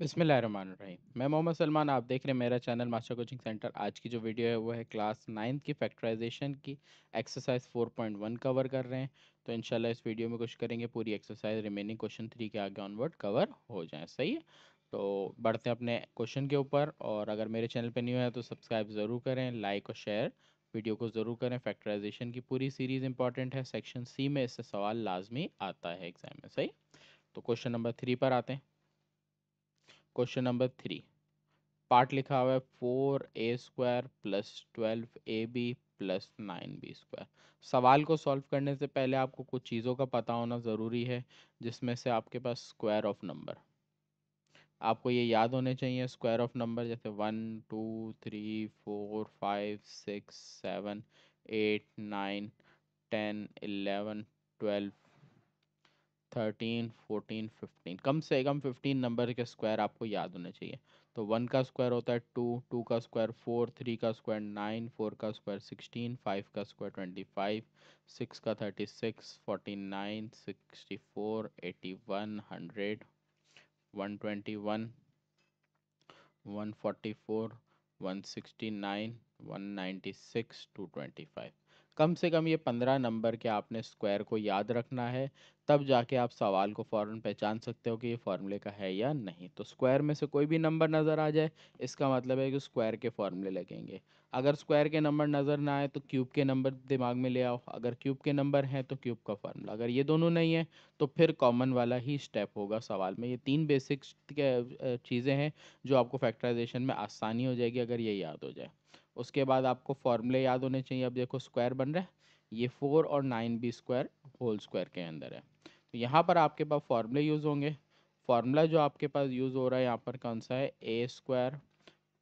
बिस्मिल्लाहिर्रहमानिर्रहीम मैं मोहम्मद सलमान आप देख रहे हैं मेरा चैनल मास्टर कोचिंग सेंटर आज की जो वीडियो है वो है क्लास नाइन्थ की फैक्टराइजेशन की एक्सरसाइज 4.1 कवर कर रहे हैं तो इनशाला इस वीडियो में कुछ करेंगे पूरी एक्सरसाइज रिमेनिंग क्वेश्चन थ्री के आगे ऑनवर्ड कवर हो जाए सही है तो बढ़ते हैं अपने क्वेश्चन के ऊपर और अगर मेरे चैनल पर न्यू है तो सब्सक्राइब ज़रूर करें लाइक और शेयर वीडियो को ज़रूर करें फैक्टराइजेशन की पूरी सीरीज़ इंपॉर्टेंट है सेक्शन सी में इससे सवाल लाजमी आता है एग्जाम में सही तो क्वेश्चन नंबर थ्री पर आते हैं क्वेश्चन नंबर थ्री पार्ट लिखा हुआ है four A square plus twelve A B plus nine B square सवाल को सॉल्व करने से पहले आपको कुछ चीज़ों का पता होना ज़रूरी है जिसमें से आपके पास स्क्वायर ऑफ नंबर आपको ये याद होने चाहिए स्क्वायर ऑफ नंबर जैसे one two three four five six seven eight nine ten eleven twelve thirteen fourteen fifteen कम से कम फिफ्टीन नंबर के स्क्वायर आपको याद होने चाहिए तो वन का स्क्वायर होता है टू टू का स्क्वायर फोर थ्री का स्क्वायर नाइन फोर का स्क्वायर सिक्सटीन फाइव का स्क्वायर ट्वेंटी फाइव सिक्स का thirty six forty nine sixty four eighty one hundred one twenty one one forty four one sixty nine one ninety six two twenty five कम से कम ये पंद्रह number के आपने square को याद रखना है तब जाके आप सवाल को फ़ौरन पहचान सकते हो कि ये फार्मूले का है या नहीं तो स्क्वायर में से कोई भी नंबर नज़र आ जाए इसका मतलब है कि स्क्वायर के फार्मूले लगेंगे अगर स्क्वायर के नंबर नज़र ना आए तो क्यूब के नंबर दिमाग में ले आओ अगर क्यूब के नंबर हैं तो क्यूब का फार्मूला अगर ये दोनों नहीं है तो फिर कॉमन वाला ही स्टेप होगा सवाल में ये तीन बेसिक चीज़ें हैं जो आपको फैक्ट्राइजेशन में आसानी हो जाएगी अगर ये याद हो जाए उसके बाद आपको फॉर्मूले याद होने चाहिए अब देखो स्क्वायर बन रहा है ये फोर और nine B square whole square के अंदर है तो यहाँ पर आपके पास फार्मूले यूज़ होंगे फार्मूला जो आपके पास यूज़ हो रहा है यहाँ पर कौन सा है ए square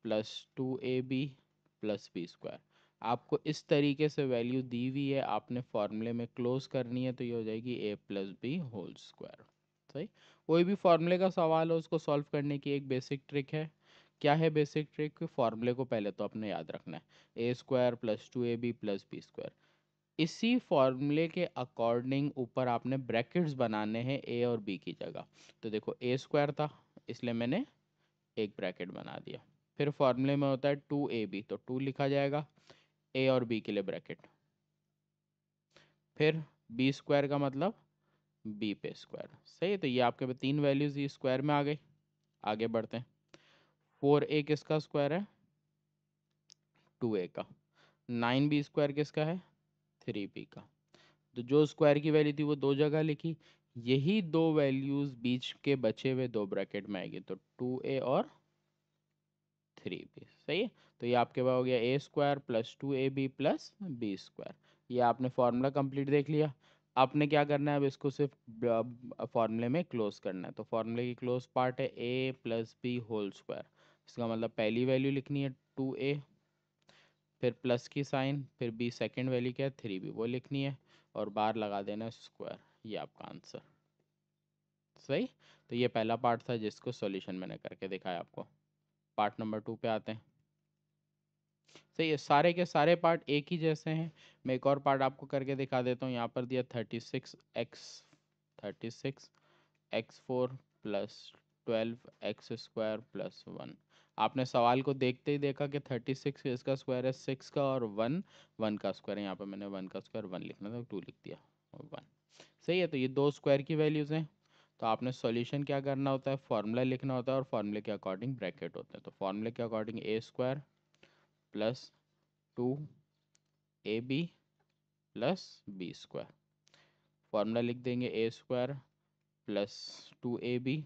plus two A B plus B square आपको इस तरीके से वैल्यू दी हुई है आपने फार्मूले में क्लोज करनी है तो ये हो जाएगी A plus B whole square सही कोई भी फार्मूले का सवाल हो उसको सॉल्व करने की एक बेसिक ट्रिक है क्या है बेसिक ट्रिक फॉर्मूले को पहले तो आपने याद रखना है ए square plus two A B plus B square इसी फॉर्मूले के अकॉर्डिंग ऊपर आपने ब्रैकेट्स बनाने हैं ए और बी की जगह तो देखो ए स्क्वायर था इसलिए मैंने एक ब्रैकेट बना दिया फिर फॉर्मूले में होता है टू ए बी तो टू लिखा जाएगा ए और बी के लिए ब्रैकेट फिर बी स्क्वायर का मतलब बी पे स्क्वायर सही है तो ये आपके तीन वैल्यूज स्क्वायर में आ गई आगे बढ़ते हैं फोर ए किसका स्क्वायर है टू ए का नाइन बी स्क्वायर किसका है थ्री बी का तो जो स्क्वायर की वैल्यू थी वो दो जगह लिखी यही दो वैल्यूज बीच के बचे हुए दो ब्रैकेट में आएगी तो टू ए और थ्री बी सही है तो ये आपके पास हो गया ए square plus two A B plus B square ये आपने फॉर्मूला कंप्लीट देख लिया आपने क्या करना है अब इसको सिर्फ फॉर्मूले में क्लोज करना है तो फॉर्मूले की क्लोज पार्ट है A plus B whole square इसका मतलब पहली वैल्यू लिखनी है टू ए फिर प्लस की साइन फिर बी सेकेंड वैल्यू क्या है थ्री बी वो लिखनी है और बार लगा देना स्क्वायर ये आपका आंसर सही तो ये पहला पार्ट था जिसको सॉल्यूशन मैंने करके दिखाया आपको पार्ट नंबर टू पे आते हैं सही है सारे के सारे पार्ट एक ही जैसे हैं मैं एक और पार्ट आपको करके दिखा देता हूँ यहाँ पर दिया thirty six X thirty six X four plus twelve X square plus one आपने सवाल को देखते ही देखा कि थर्टी सिक्स इसका स्क्वायर है सिक्स का और वन वन का स्क्वायर है यहाँ पर मैंने वन का स्क्वायर वन लिखना था टू लिख दिया और वन सही है तो ये दो स्क्वायर की वैल्यूज़ हैं तो आपने सॉल्यूशन क्या करना होता है फॉर्मूला लिखना होता है और फॉर्मूले के अकॉर्डिंग ब्रैकेट होते हैं तो फॉर्मूले के according A square plus two A B plus B square formula लिख देंगे A square plus two A B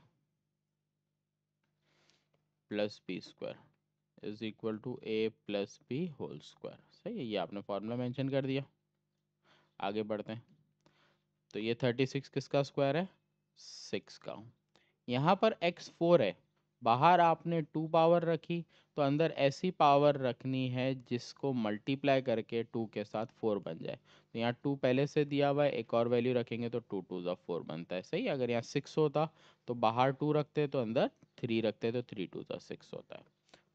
plus B square is equal to A plus B whole square सही है ये आपने फार्मूला मेंशन कर दिया आगे बढ़ते हैं तो ये थर्टी सिक्स किसका स्क्वायर है सिक्स का यहाँ पर एक्स फोर है बाहर आपने टू पावर रखी तो अंदर ऐसी पावर रखनी है जिसको मल्टीप्लाई करके टू के साथ फोर बन जाए तो यहाँ टू पहले से दिया हुआ है एक और वैल्यू रखेंगे तो टू टू ज़ा फोर बनता है सही अगर यहाँ सिक्स होता तो बाहर टू रखते तो अंदर थ्री रखते तो थ्री टू ज़ा सिक्स होता है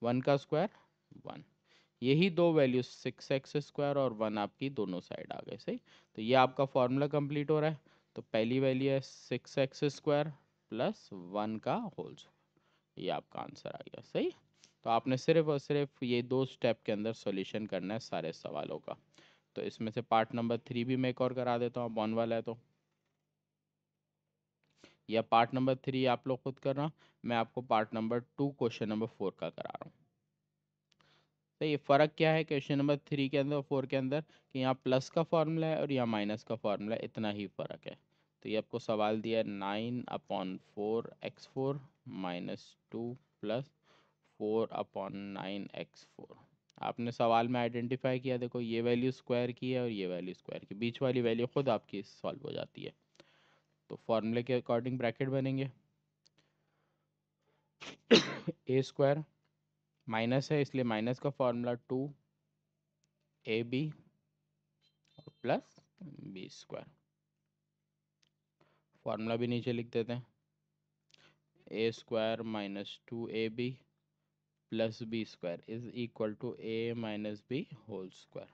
वन का स्क्वायर वन यही दो वैल्यू सिक्स एक्स स्क्वायर और वन आपकी दोनों साइड आ गए सही तो ये आपका फॉर्मूला कंप्लीट हो रहा है तो पहली वैल्यू है six X square plus one का होल स्क्वायर ये आपका आंसर आ गया सही तो आपने सिर्फ और सिर्फ ये दो स्टेप के अंदर सॉल्यूशन करना है सारे सवालों का तो इसमें से पार्ट नंबर थ्री भी मैं एक और करा देता हूँ बॉन वाला है तो या पार्ट नंबर थ्री आप लोग खुद करना मैं आपको part number two question number four का करा रहा हूँ सही ये फ़र्क क्या है क्वेश्चन नंबर थ्री के अंदर और फोर के अंदर कि यहाँ प्लस का फॉर्मूला है और यहाँ माइनस का फॉर्मूला इतना ही फ़र्क है तो ये आपको सवाल दिया है nine upon four X four minus two plus four upon nine x four आपने सवाल में आइडेंटिफाई किया देखो ये वैल्यू स्क्वायर की है और ये वैल्यू स्क्वायर की बीच वाली वैल्यू खुद आपकी सॉल्व हो जाती है तो फॉर्मूले के अकॉर्डिंग ब्रैकेट बनेंगे ए स्क्वायर माइनस है इसलिए माइनस का formula two A B plus B square formula भी नीचे लिख देते हैं A square minus two A B plus B square is equal to A minus B whole square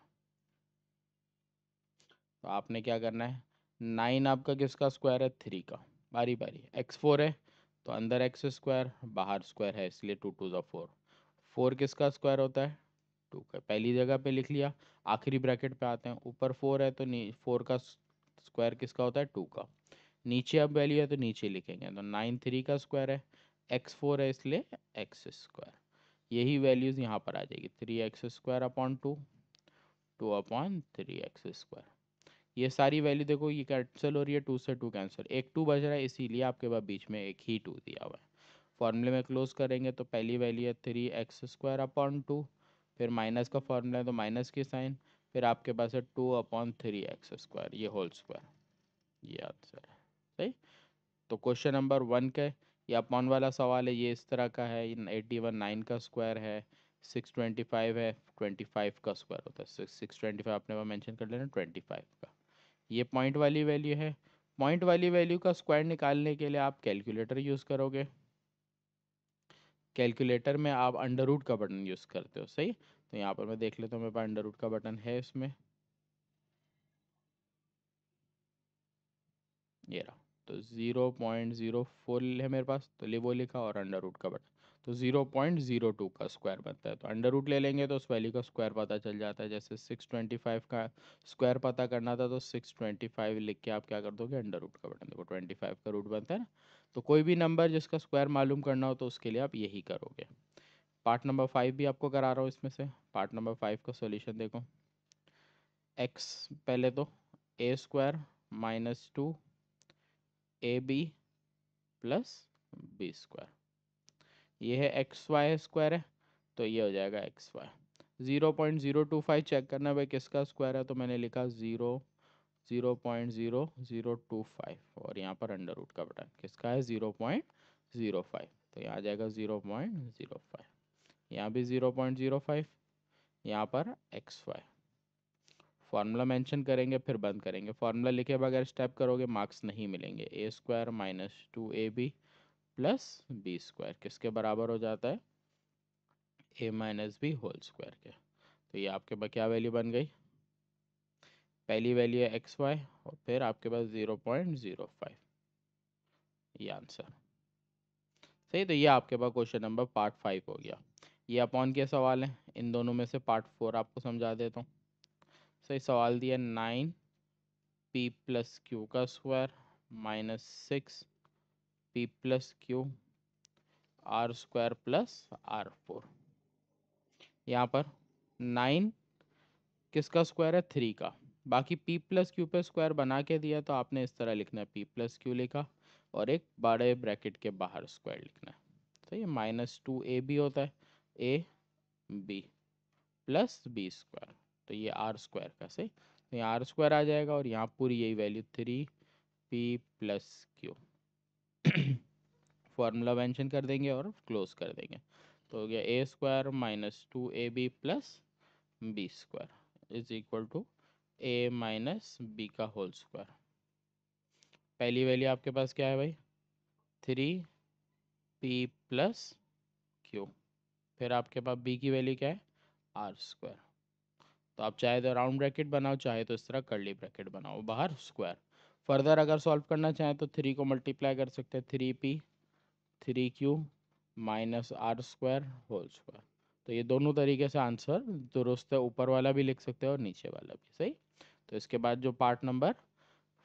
तो आपने क्या करना है नाइन आपका किसका स्क्वायर है थ्री का बारी बारी एक्स फोर है तो अंदर एक्स स्क्वायर बाहर स्क्वायर है इसलिए टू टू ज़ा फोर फोर किसका स्क्वायर होता है टू का पहली जगह पे लिख लिया आखिरी ब्रैकेट पे आते हैं ऊपर फोर है तो नहीं फोर का स्क्वायर किसका होता है टू का नीचे अब वैल्यू है तो नीचे लिखेंगे तो नाइन थ्री का स्क्वायर है एक्स फोर है इसलिए एक्स स्क्वायर यही वैल्यूज़ यहाँ पर आ जाएगी three x square upon two two upon three x square ये सारी वैल्यू देखो ये कैंसिल हो रही है टू से टू कैंसिल एक टू बच रहा है इसीलिए आपके पास बीच में एक ही टू दिया हुआ है फॉर्मूले में क्लोज करेंगे तो पहली वैल्यू है three x square upon two फिर माइनस का फॉर्मूला है तो माइनस की साइन फिर आपके पास है two upon three x square ये होल स्क्वायर ये आंसर है सही तो क्वेश्चन नंबर वन का ये अपॉन वाला सवाल है ये इस तरह का है एट्टी वन नाइन का स्क्वायर है सिक्स ट्वेंटी फाइव है ट्वेंटी फाइव का स्क्वायर होता है सिक्स ट्वेंटी फाइव आपने वहाँ मैंशन कर लेना ट्वेंटी फाइव का ये पॉइंट वाली वैल्यू है पॉइंट वाली वैल्यू का स्क्वायर निकालने के लिए आप कैलकुलेटर यूज़ करोगे कैलकुलेटर में आप अंडर रूट का बटन यूज़ करते हो सही तो यहाँ पर मैं देख लेता हूँ मेरे पास अंडर रूट का बटन है इसमें ये रहा तो ज़ीरो पॉइंट ज़ीरो फोर है मेरे पास तो ले वो लिखा और अंडर रूट का बटा तो ज़ीरो पॉइंट ज़ीरो टू का स्क्वायर बनता है तो अंडर रूट ले लेंगे तो उस वैल्यू का स्क्वायर पता चल जाता है जैसे सिक्स ट्वेंटी फाइव का स्क्वायर पता करना था तो सिक्स ट्वेंटी फाइव लिख के आप क्या कर दोगे अंडर रूट का बटन देखो ट्वेंटी फाइव का रूट बनता है ना तो कोई भी नंबर जिसका स्क्वायर मालूम करना हो तो उसके लिए आप यही करोगे पार्ट नंबर फाइव भी आपको करा रहा हूँ इसमें से पार्ट नंबर फाइव का सोल्यूशन देखो एक्स पहले तो ए square minus two A B plus B square ये है एक्स वाई स्क्वायर है तो ये हो जाएगा x y zero point zero two five check करना भाई किसका स्क्वायर है तो मैंने लिखा zero zero point zero zero two five और यहाँ पर अंडर रूट का बटन किसका है ज़ीरो पॉइंट ज़ीरो फाइव तो यहाँ आ जाएगा ज़ीरो पॉइंट ज़ीरो फाइव यहाँ भी ज़ीरो पॉइंट ज़ीरो फाइव यहाँ पर एक्स वाई फार्मूला मेंशन करेंगे फिर बंद करेंगे फार्मूला लिखे बगैर स्टेप करोगे मार्क्स नहीं मिलेंगे a square minus two A B plus B square किसके बराबर हो जाता है a minus B whole square के तो ये आपके पास क्या वैल्यू बन गई पहली वैल्यू है एक्स वाई और फिर आपके पास ज़ीरो पॉइंट ज़ीरो फाइव ये आंसर सही तो ये आपके पास क्वेश्चन नंबर पार्ट फाइव हो गया ये अपॉन के सवाल हैं इन दोनों में से पार्ट फोर आपको समझा देता हूँ से सवाल दिया नाइन पी प्लस क्यू का square minus six p plus q r square plus r four यहाँ पर नाइन किसका स्क्वायर है थ्री का बाकी पी प्लस क्यू पे स्क्वायर बना के दिया तो आपने इस तरह लिखना है पी प्लस क्यू लिखा और एक बड़े ब्रैकेट के बाहर स्क्वायर लिखना है तो ये माइनस टू ए बी होता है a B plus B square तो ये आर स्क्वायर का से तो यहाँ आर स्क्वायर आ जाएगा और यहाँ पूरी यही value three p plus q formula mention कर देंगे और क्लोज कर देंगे तो हो गया ए square minus two A B plus B square is equal to A minus b का होल स्क्वायर पहली वैल्यू आपके पास क्या है भाई थ्री पी प्लस क्यू फिर आपके पास बी की वैल्यू क्या है आर स्क्वायर तो आप चाहे तो राउंड ब्रैकेट बनाओ चाहे तो इस तरह कर्ली ब्रैकेट बनाओ बाहर स्क्वायर फर्दर अगर सॉल्व करना चाहें तो थ्री को मल्टीप्लाई कर सकते हैं three p three q minus r square whole square तो ये दोनों तरीके से आंसर दुरुस्त है ऊपर वाला भी लिख सकते हो और नीचे वाला भी सही तो इसके बाद जो पार्ट नंबर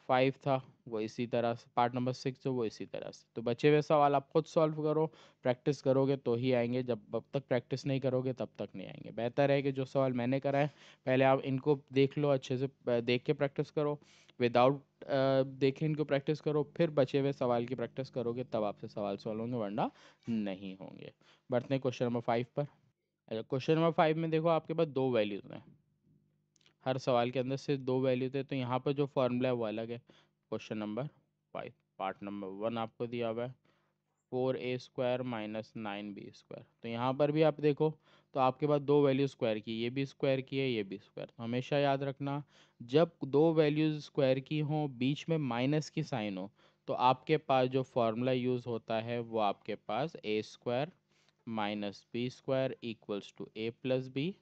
फाइव था वो इसी तरह से पार्ट नंबर सिक्स है वो इसी तरह से तो बचे हुए सवाल आप खुद सॉल्व करो प्रैक्टिस करोगे तो ही आएंगे जब अब तक प्रैक्टिस नहीं करोगे तब तक नहीं आएंगे बेहतर है कि जो सवाल मैंने कराए पहले आप इनको देख लो अच्छे से देख के प्रैक्टिस करो विदाउट देखें इनको प्रैक्टिस करो फिर बचे हुए सवाल की प्रैक्टिस करोगे तब आपसे सवाल सॉल्व होंगे वरना नहीं होंगे बढ़ते हैं क्वेश्चन नंबर फाइव पर क्वेश्चन नंबर फाइव में देखो आपके पास दो वैल्यूज़ हैं हर सवाल के अंदर सिर्फ दो वैल्यू थे तो यहाँ पर जो फार्मूला है वो अलग है question number five part number one आपको दिया हुआ है फोर ए square minus nine B square तो यहाँ पर भी आप देखो तो आपके पास दो वैल्यू स्क्वायर की ये भी स्क्वायर की है ये भी स्क्वायर तो हमेशा याद रखना जब दो वैल्यूज स्क्वायर की हों बीच में माइनस की साइन हो तो आपके पास जो फॉर्मूला यूज़ होता है वो आपके पास a square minus B square equals to A plus B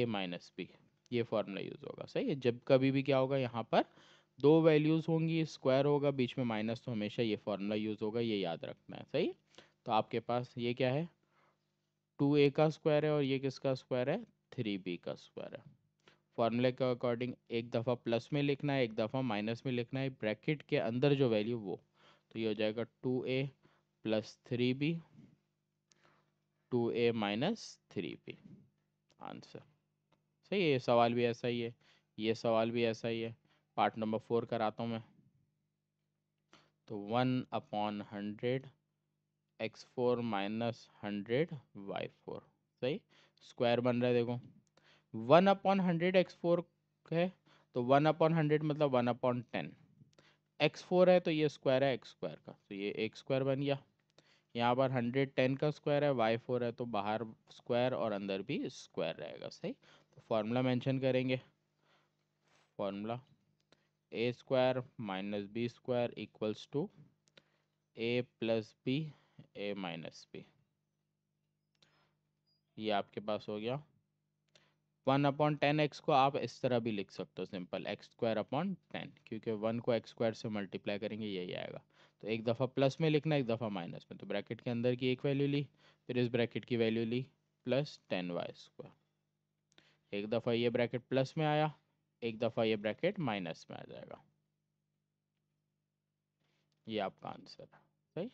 A minus b ये फॉर्मूला यूज़ होगा सही है जब कभी भी क्या होगा यहाँ पर दो वैल्यूज़ होंगी स्क्वायर होगा बीच में माइनस तो हमेशा ये फॉर्मूला यूज़ होगा ये याद रखना है सही तो आपके पास ये क्या है टू ए का स्क्वायर है और ये किसका स्क्वायर है थ्री बी का स्क्वायर है फॉर्मूले के अकॉर्डिंग एक दफ़ा प्लस में लिखना है एक दफ़ा माइनस में लिखना है ब्रैकेट के अंदर जो वैल्यू वो तो ये हो जाएगा टू ए प्लस थ्री बी टू ए माइनस थ्री बी आंसर सही है ये सवाल भी ऐसा ही है ये सवाल भी ऐसा ही है पार्ट नंबर फोर कराता हूँ मैं तो one upon hundred x four minus hundred y four सही स्क्वायर बन रहा है देखो one upon hundred x four है तो वन अपॉन हंड्रेड मतलब one upon ten x four है तो ये स्क्वायर है एक्स स्क्वायर का तो ये एक स्क्वायर बन गया यहाँ पर हंड्रेड टेन का स्क्वायर है वाई फोर है तो बाहर स्क्वायर और अंदर भी स्क्वायर रहेगा सही फार्मूला मेंशन करेंगे formula a square minus B square equals to A plus B A minus b ये आपके पास हो गया वन अपॉन टेन एक्स को आप इस तरह भी लिख सकते हो simple x square upon ten क्योंकि वन को एक्स स्क्वायर से मल्टीप्लाई करेंगे यही आएगा तो एक दफ़ा प्लस में लिखना एक दफ़ा माइनस में तो ब्रैकेट के अंदर की एक वैल्यू ली फिर इस ब्रैकेट की वैल्यू ली प्लस टेन वाई स्क्वायर एक दफ़ा ये ब्रैकेट प्लस में आया एक दफ़ा ये ब्रैकेट माइनस में आ जाएगा ये आपका आंसर है सही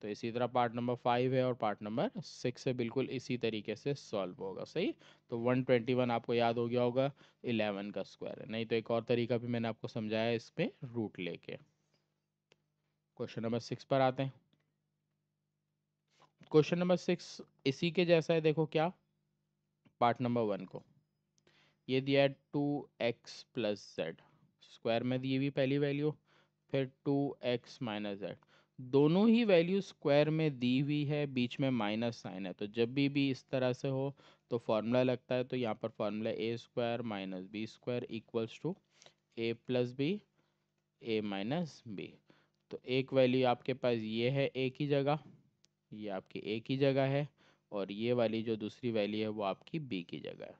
तो इसी तरह पार्ट नंबर फाइव है और पार्ट नंबर सिक्स है बिल्कुल इसी तरीके से सॉल्व होगा सही तो वन ट्वेंटी वन आपको याद हो गया होगा इलेवन का स्क्वायर है नहीं तो एक और तरीका भी मैंने आपको समझाया इस पे रूट लेके क्वेश्चन नंबर सिक्स पर आते हैं क्वेश्चन नंबर सिक्स इसी के जैसा है देखो क्या पार्ट नंबर वन को ये दिया है two x plus z square में दी हुई पहली वैल्यू फिर टू एक्स माइनस जेड दोनों ही वैल्यू स्क्वायर में दी हुई है बीच में माइनस साइन है तो जब भी भी इस तरह से हो तो फार्मूला लगता है तो यहाँ पर formula a square minus B square equals to A plus B A minus b तो एक वैल्यू आपके पास ये है ए की जगह ये आपकी ए की जगह है और ये वाली जो दूसरी वैली है वो आपकी बी की जगह है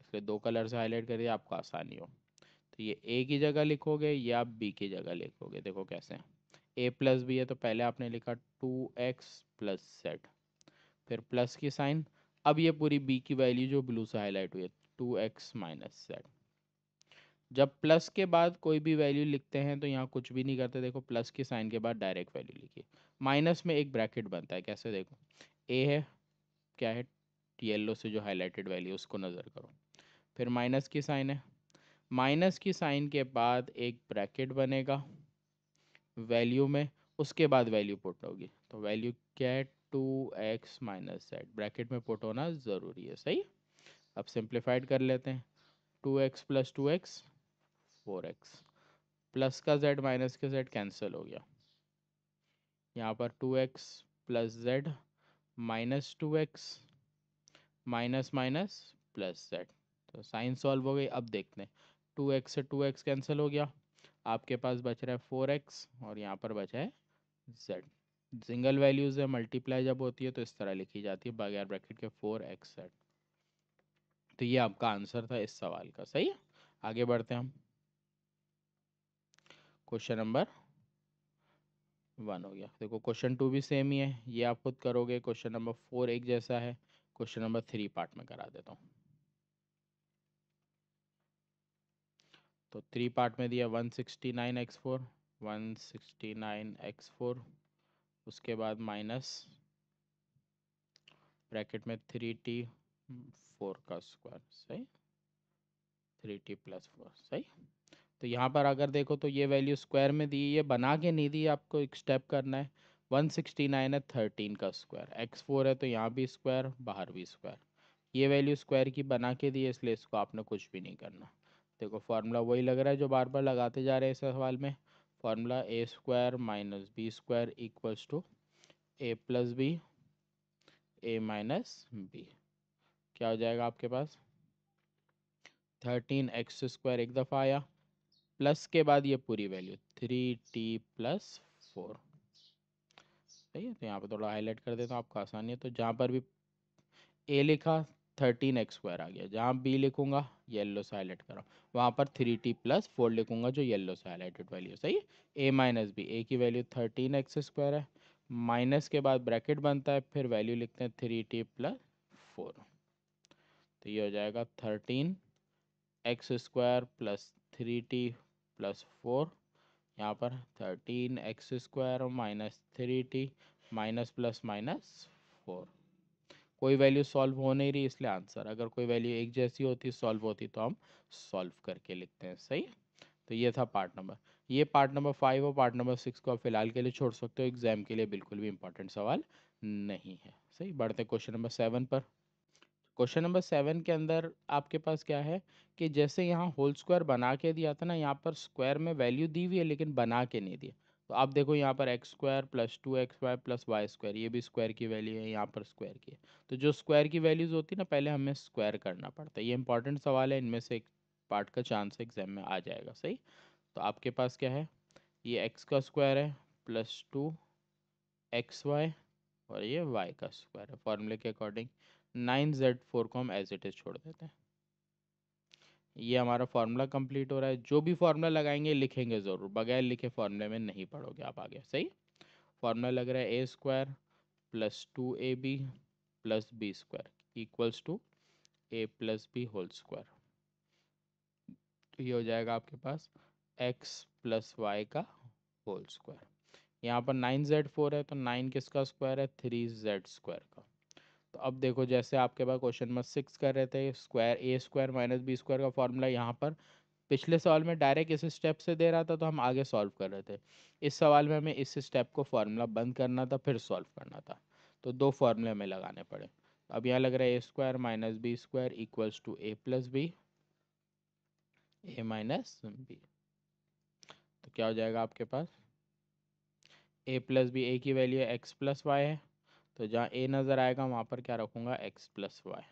इसलिए दो कलर से हाईलाइट करिए आपको आसानी हो तो ये ए की जगह लिखोगे या बी की जगह लिखोगे देखो कैसे ए प्लस बी है तो पहले आपने लिखा टू एक्स प्लस सेट फिर प्लस की साइन अब ये पूरी बी की वैल्यू जो ब्लू से हाईलाइट हुई है टू एक्स माइनस सेट जब प्लस के बाद कोई भी वैल्यू लिखते हैं तो यहाँ कुछ भी नहीं करते देखो प्लस की साइन के बाद डायरेक्ट वैल्यू लिखिए माइनस में एक ब्रैकेट बनता है कैसे देखो ए है क्या है येल्लो से जो हाईलाइटेड वैल्यू उसको नज़र करो फिर माइनस की साइन है माइनस की साइन के बाद एक ब्रैकेट बनेगा वैल्यू में उसके बाद वैल्यू पुट होगी तो वैल्यू क्या है two x minus z bracket में पुट होना ज़रूरी है सही अब सिंप्लीफाइड कर लेते हैं two x plus two x four x plus का जेड माइनस का जेड कैंसिल हो गया यहाँ पर two x plus z minus two x minus minus plus z तो साइन सॉल्व हो गई अब देखते हैं टू एक्स से टू एक्स कैंसिल हो गया आपके पास बच रहा है फोर एक्स और यहाँ पर बचा है जेड सिंगल वैल्यूज़ है मल्टीप्लाई जब होती है तो इस तरह लिखी जाती है बगैर ब्रैकेट के फोर एक्स जेड तो ये आपका आंसर था इस सवाल का सही है आगे बढ़ते हैं हम क्वेश्चन नंबर वन हो गया देखो क्वेश्चन टू भी सेम ही है ये आप खुद करोगे क्वेश्चन नंबर फोर एक जैसा है क्वेश्चन नंबर थ्री पार्ट में करा देता हूँ तो थ्री पार्ट में दिया one sixty nine x four one sixty nine x four उसके बाद माइनस ब्रैकेट में थ्री टी फोर का स्क्वायर सही थ्री टी प्लस फोर सही तो यहाँ पर अगर देखो तो ये वैल्यू स्क्वायर में दी ये बना के नहीं दी आपको एक स्टेप करना है वन सिक्सटी नाइन है थर्टीन का स्क्वायर एक्स फोर है तो यहाँ भी स्क्वायर बाहर भी स्क्वायर ये वैल्यू स्क्वायर की बना के दी है इसलिए इसको आपने कुछ भी नहीं करना देखो फार्मूला वही लग रहा है जो बार बार लगाते जा रहे हैं इस सवाल में formula a square minus B square equals to A plus B A minus b क्या हो जाएगा आपके पास थर्टीन एक्स स्क्वायर एक दफ़ा आया प्लस के बाद ये पूरी value three t plus four सही है तो यहाँ पर थोड़ा हाईलाइट कर देता हूँ आपको आसानी है तो जहाँ पर भी ए लिखा थर्टीन एक्स स्क्वायर आ गया जहाँ बी लिखूंगा येल्लो से हाईलाइट करो वहाँ पर थ्री टी प्लस फोर लिखूंगा जो येल्लो से हाईलाइटेड वैल्यू सही है ए माइनस बी ए की वैल्यू थर्टीन एक्स स्क्वायर है माइनस के बाद ब्रैकेट बनता है फिर वैल्यू लिखते हैं थ्री टी प्लस फोर तो ये हो जाएगा thirteen x square plus three t plus four यहाँ पर thirteen x square minus three t minus plus minus four कोई वैल्यू सॉल्व हो नहीं रही इसलिए आंसर अगर कोई वैल्यू एक जैसी होती सॉल्व होती तो हम सॉल्व करके लिखते हैं सही तो ये था पार्ट नंबर ये पार्ट नंबर फाइव और पार्ट नंबर सिक्स को आप फिलहाल के लिए छोड़ सकते हो एग्जाम के लिए बिल्कुल भी इंपॉर्टेंट सवाल नहीं है सही बढ़ते क्वेश्चन नंबर सेवन पर क्वेश्चन नंबर सेवन के अंदर आपके पास क्या है कि जैसे यहाँ होल स्क्वायर बना के दिया था ना यहाँ पर स्क्वायर में वैल्यू दी हुई है लेकिन बना के नहीं दिया तो आप देखो यहाँ पर x square plus two x y plus y square ये भी स्क्वायर की वैल्यू है यहाँ पर स्क्वायर की है तो जो स्क्वायर की वैल्यूज़ होती है ना पहले हमें स्क्वायर करना पड़ता है ये इंपॉर्टेंट सवाल है इनमें से एक पार्ट का चांस एग्जाम में आ जाएगा सही तो आपके पास क्या है ये एक्स का स्क्वायर है प्लस टू एक्स वाई और ये वाई का स्क्वायर है फॉर्मूले के अकॉर्डिंग नाइन जेड फोर को हम एज इट इज़ छोड़ देते हैं ये हमारा फार्मूला कंप्लीट हो रहा है जो भी फार्मूला लगाएंगे लिखेंगे ज़रूर बगैर लिखे फार्मूले में नहीं पढ़ोगे आप आगे सही फार्मूला लग रहा है ए square plus two A B plus B square equals to A plus B whole square तो ये हो जाएगा आपके पास एक्स प्लस वाई का होल स्क्वायर यहाँ पर नाइन जेड फोर है तो नाइन किसका स्क्वायर है थ्री जेड स्क्वायर का तो अब देखो जैसे आपके पास क्वेश्चन नंबर सिक्स कर रहे थे square a square minus B square का फॉर्मूला यहाँ पर पिछले सवाल में डायरेक्ट इस स्टेप से दे रहा था तो हम आगे सॉल्व कर रहे थे इस सवाल में हमें इस स्टेप को फॉर्मूला बंद करना था फिर सॉल्व करना था तो दो फार्मूले हमें लगाने पड़े अब यहाँ लग रहा है ए square minus B square equals to A plus B A minus b तो क्या हो जाएगा आपके पास ए प्लस बी ए की वैल्यू एक्स प्लस वाई है तो जहाँ ए नज़र आएगा वहाँ पर क्या रखूँगा एक्स प्लस वाई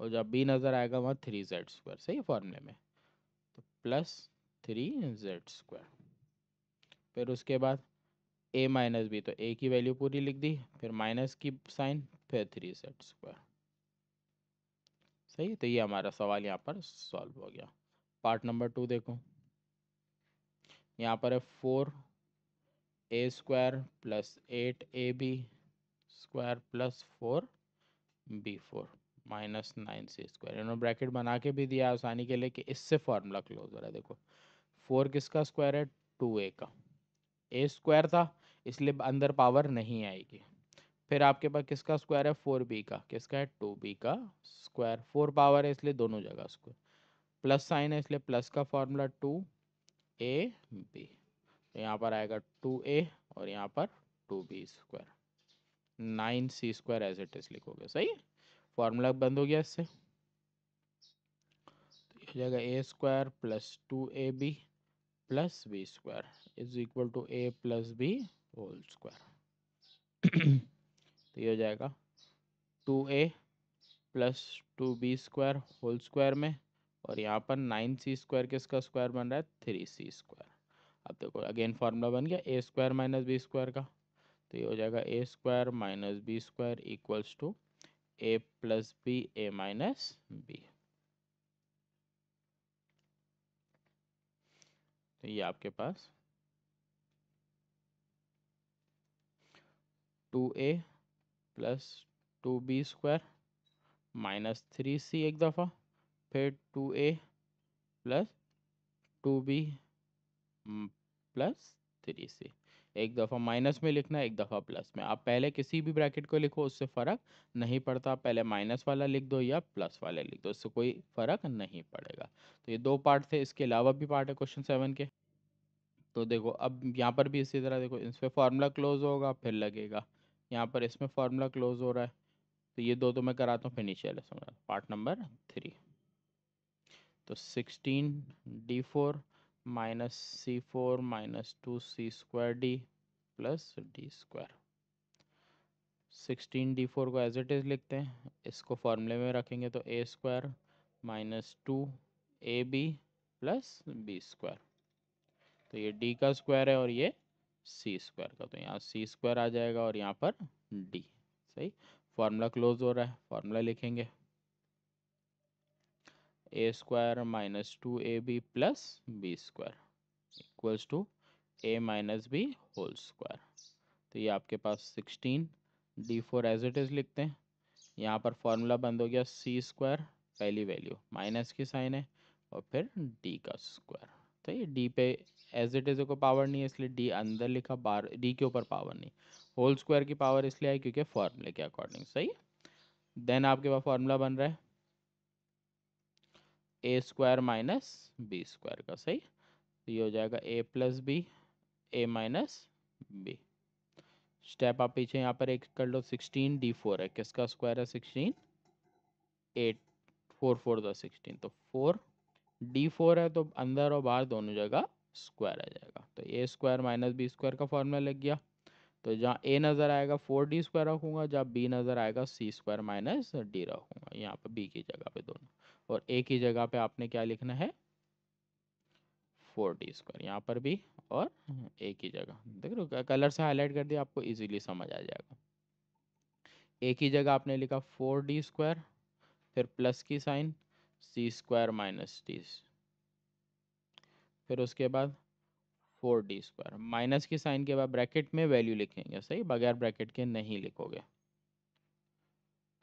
और जहाँ बी नज़र आएगा वहाँ थ्री जेड स्क्वायर सही फॉर्मूले में तो प्लस थ्री जेड स्क्वायर फिर उसके बाद ए माइनस बी तो ए की वैल्यू पूरी लिख दी फिर माइनस की साइन फिर थ्री जेड स्क्वायर सही तो ये हमारा सवाल यहाँ पर सॉल्व हो गया पार्ट नंबर टू देखो यहाँ पर है four A square plus eight a b square plus four b four minus nine c square इन्होंने ब्रैकेट बना के भी दिया आसानी के लिए कि इससे फॉर्मूला क्लोज हो रहा है देखो फोर किसका स्क्वायर है टू ए का ए स्क्वायर था इसलिए अंदर पावर नहीं आएगी फिर आपके पास किसका स्क्वायर है फोर बी का किसका है टू बी का स्क्वायर फोर पावर है इसलिए दोनों जगह स्क्वायर प्लस साइन है इसलिए प्लस का फॉर्मूला टू ए बी तो यहाँ पर आएगा टू ए और यहाँ पर two b square nine c square as it is लिखोगे सही है फॉर्मूला बंद हो गया इससे तो हो जाएगा a square plus two A B plus B square is equal to A plus B whole square तो ये हो जाएगा टू ए plus two b square whole square में और यहाँ पर नाइन सी स्क्वायर किसका स्क्वायर बन रहा है थ्री सी स्क्वायर अब देखो अगेन फार्मूला बन गया ए स्क्वायर माइनस बी स्क्वायर का तो ये हो जाएगा a square minus B square equals to A plus B A minus b तो ये आपके पास टू ए plus two b square minus three c एक दफ़ा फिर टू ए plus two b plus three c एक दफ़ा माइनस में लिखना एक दफ़ा प्लस में आप पहले किसी भी ब्रैकेट को लिखो उससे फ़र्क नहीं पड़ता पहले माइनस वाला लिख दो या प्लस वाले लिख दो उससे कोई फ़र्क नहीं पड़ेगा तो ये दो पार्ट थे इसके अलावा भी पार्ट है क्वेश्चन सेवन के तो देखो अब यहाँ पर भी इसी तरह देखो इस पर फार्मूला क्लोज होगा फिर लगेगा यहाँ पर इसमें फार्मूला क्लोज हो रहा है तो ये दो तो मैं कराता हूँ फिनिशियल पार्ट नंबर थ्री तो sixteen d four minus c four minus two c square d plus d square sixteen d four को एज इट इज़ लिखते हैं इसको फॉर्मूले में रखेंगे तो ए square minus two A B plus B square तो ये डी का स्क्वायर है और ये सी स्क्वायर का तो यहाँ सी स्क्वायर आ जाएगा और यहाँ पर डी सही फॉर्मूला क्लोज हो रहा है फॉर्मूला लिखेंगे a square minus two A B plus B square equals to A minus B whole square तो ये आपके पास sixteen d four as it is लिखते हैं यहाँ पर फॉर्मूला बंद हो गया सी स्क्वायर पहली वैल्यू माइनस की साइन है और फिर डी का स्क्वायर तो ये डी पे एज इट इज़ को पावर नहीं है इसलिए डी अंदर लिखा बार डी के ऊपर पावर नहीं होल स्क्वायर की पावर इसलिए आई क्योंकि फॉर्मूले के अकॉर्डिंग सही देन आपके पास फॉर्मूला बन रहा है ए स्क्वायर माइनस बी स्क्वायर का सही तो ये हो जाएगा A plus B A minus B step आप पीछे यहाँ पर एक कर लो सिक्सटीन डी फोर है किसका स्क्वायर है सिक्सटीन एट फोर फोर दो सिक्सटीन तो फोर डी फोर है तो अंदर और बाहर दोनों जगह स्क्वायर आ जाएगा तो ए स्क्वायर माइनस बी स्क्वायर का फॉर्मूला लग गया तो जहाँ ए नज़र आएगा फोर डी स्क्वायर रखूँगा जहाँ बी नज़र आएगा सी स्क्वायर माइनस डी रखूँगा यहाँ पर बी की जगह पे दोनों और एक ही जगह पे आपने क्या लिखना है फोर डी स्क्वायर यहाँ पर भी और हम्म। एक ही जगह देख रहे कलर से हाईलाइट कर दिया आपको इजीली समझ आ जाएगा एक ही जगह आपने लिखा फोर डी स्क्वायर फिर प्लस की sign C square minus D फिर उसके बाद फोर डी स्क्वायर माइनस की साइन के बाद ब्रैकेट में वैल्यू लिखेंगे सही बगैर ब्रैकेट के नहीं लिखोगे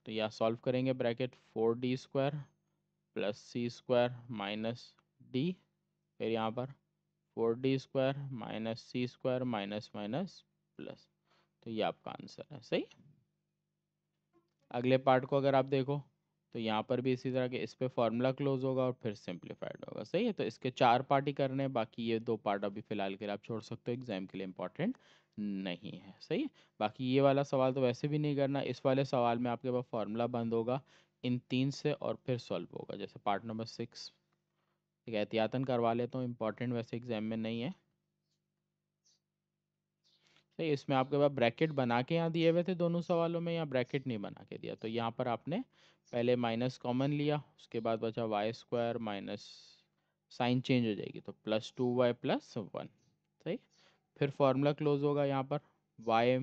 तो यह सॉल्व करेंगे bracket four D square plus C square minus D फिर यहाँ पर four D square minus C square minus minus plus तो ये आपका आंसर है सही अगले पार्ट को अगर आप देखो तो यहाँ पर भी इसी तरह के इस पर फॉर्मूला क्लोज होगा और फिर सिंप्लीफाइड होगा सही है तो इसके चार पार्ट ही करने हैं बाकी ये दो पार्ट अभी फिलहाल के लिए आप छोड़ सकते हो एग्जाम के लिए इंपॉर्टेंट नहीं है सही है बाकी ये वाला सवाल तो वैसे भी नहीं करना इस वाले सवाल में आपके पास फॉर्मूला बंद होगा इन तीन से और फिर सॉल्व होगा जैसे पार्ट नंबर सिक्स ठीक है एहतियातन करवा लेता हूँ इम्पॉर्टेंट वैसे एग्जाम में नहीं है सही तो इसमें आपके पास ब्रैकेट बना के यहाँ दिए हुए थे दोनों सवालों में यहाँ ब्रैकेट नहीं बना के दिया तो यहाँ पर आपने पहले माइनस कॉमन लिया उसके बाद बचा Y square minus sign change हो जाएगी तो plus two Y plus one सही फिर फॉर्मूला क्लोज होगा यहाँ पर वाई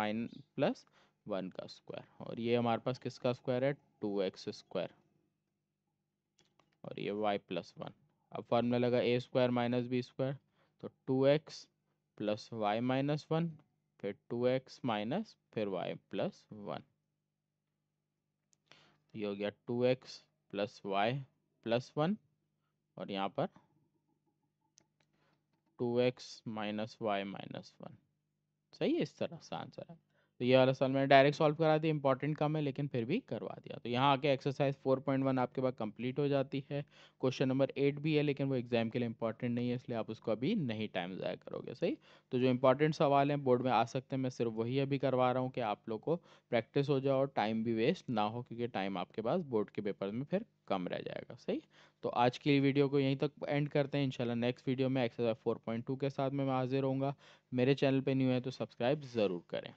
माइन प्लस वन का स्क्वायर और ये हमारे पास किसका स्क्वायर है टू एक्स स्क्वायर और ये वाई प्लस वन अब फॉर्मूला लगा A square minus B square तो two x plus Y minus one फिर टू एक्स माइनस फिर वाई प्लस वन ये हो गया two x plus Y plus one और यहाँ पर two x minus Y minus one सही है इस तरह से आंसर है तो ये वाला सवाल मैंने डायरेक्ट सॉल्व करा दिया इंपॉर्टेंट कम है लेकिन फिर भी करवा दिया तो यहाँ आके एक्सरसाइज 4.1 आपके पास कंप्लीट हो जाती है क्वेश्चन नंबर एट भी है लेकिन वो एग्जाम के लिए इंपॉर्टेंट नहीं है इसलिए आप उसको अभी नहीं टाइम ज़ाया करोगे सही तो जो इंपॉर्टेंट सवाल हैं बोर्ड में आ सकते हैं मैं सिर्फ वही अभी करवा रहा हूँ कि आप लोग को प्रैक्टिस हो जाए और टाइम भी वेस्ट ना हो क्योंकि टाइम आपके पास बोर्ड के पेपर में फिर कम रह जाएगा सही तो आज की वीडियो को यहीं तक एंड करते हैं इंशाल्लाह नेक्स्ट वीडियो में एक्सरसाइज 4.2 के साथ में मैं हाजिर होऊंगा मेरे चैनल पे न्यू है तो सब्सक्राइब ज़रूर करें